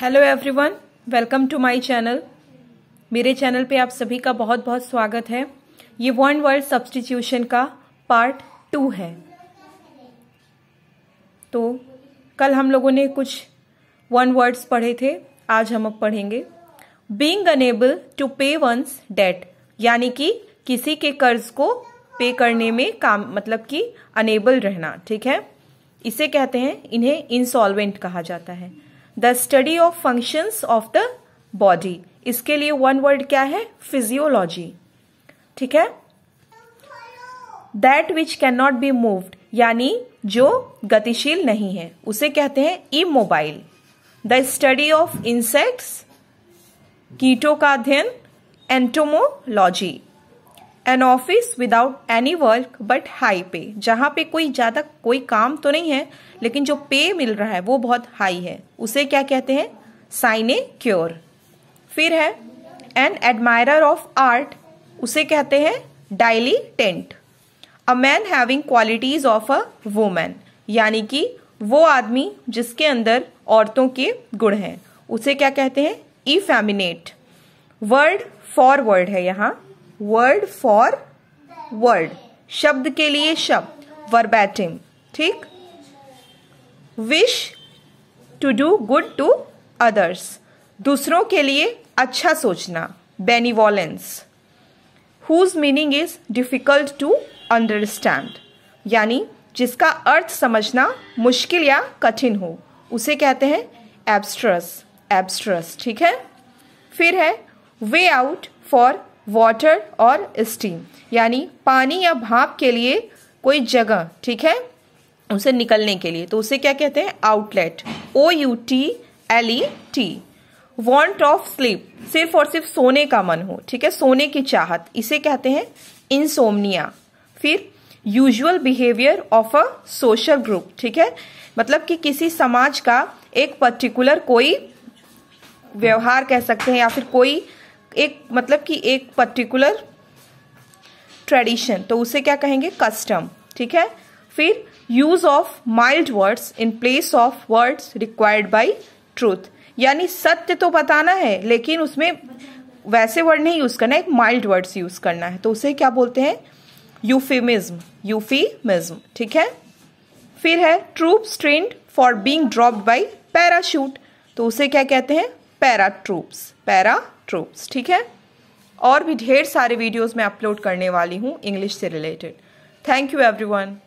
hello everyone welcome to my channel मेरे channel पे आप सभी का बहुत बहुत स्वागत है ये वन वर्ड सब्सटीट्यूशन का पार्ट टू है तो कल हम लोगों ने कुछ वन वर्ड्स पढ़े थे आज हम अब पढ़ेंगे being unable to pay one's debt यानी कि किसी के कर्ज को पे करने में काम मतलब कि अनेबल रहना ठीक है इसे कहते हैं इन्हें इंसॉल्वेंट कहा जाता है the study of functions of the body इसके लिए वन वर्ड क्या है फिजियोलॉजी ठीक है that which can not be moved यानी जो गतिशील नहीं है उसे कहते हैं immobile the study of insects कीटों का अध्ययन entomology an office without any work but high pay जहां पे कोई ज़्यादा कोई काम तो नहीं है लेकिन जो पे मिल रहा है वो बहुत हाई है उसे क्या कहते हैं साइने क्योर फिर है एन एडमायर ऑफ आर्ट उसे कहते हैं dilettante a man having qualities of a woman यानी कि वो आदमी जिसके अंदर औरतों के गुण हैं उसे क्या कहते हैं ई फैमिनेट वर्ड फॉरवर्ड है यहाँ वर्ड फॉर वर्ड शब्द के लिए शब्द वर्बैटिम ठीक wish to do good to others दूसरों के लिए अच्छा सोचना benevolence whose meaning is difficult to understand यानी जिसका अर्थ समझना मुश्किल या कठिन हो उसे कहते हैं एब्स्ट्रस एब्स्ट्रस ठीक है फिर है वे आउट फॉर वाटर और स्टीम यानी पानी या भाप के लिए कोई जगह ठीक है उसे निकलने के लिए तो उसे क्या कहते हैं outlet O U T L E T want of sleep सिर्फ और सिर्फ सोने का मन हो ठीक है सोने की चाहत इसे कहते हैं इनसोमनिया फिर usual behaviour of a social group ठीक है मतलब कि किसी समाज का एक पर्टिकुलर कोई व्यवहार कह सकते हैं या फिर कोई एक मतलब कि एक पर्टिकुलर ट्रेडिशन तो उसे क्या कहेंगे कस्टम ठीक है फिर use of mild words in place of words required by truth यानी सत्य तो बताना है लेकिन उसमें वैसे वर्ड नहीं यूज करना एक माइल्ड वर्ड्स यूज करना है तो उसे क्या बोलते हैं यूफीमिज्म यूफीमिज्म ठीक है फिर है troop trained for being dropped by parachute तो उसे क्या कहते हैं पैरा ट्रूप्स पैरा ट्रूप्स ठीक है और भी ढेर सारे वीडियोस मैं अपलोड करने वाली हूँ इंग्लिश से रिलेटेड थैंक यू एवरीवन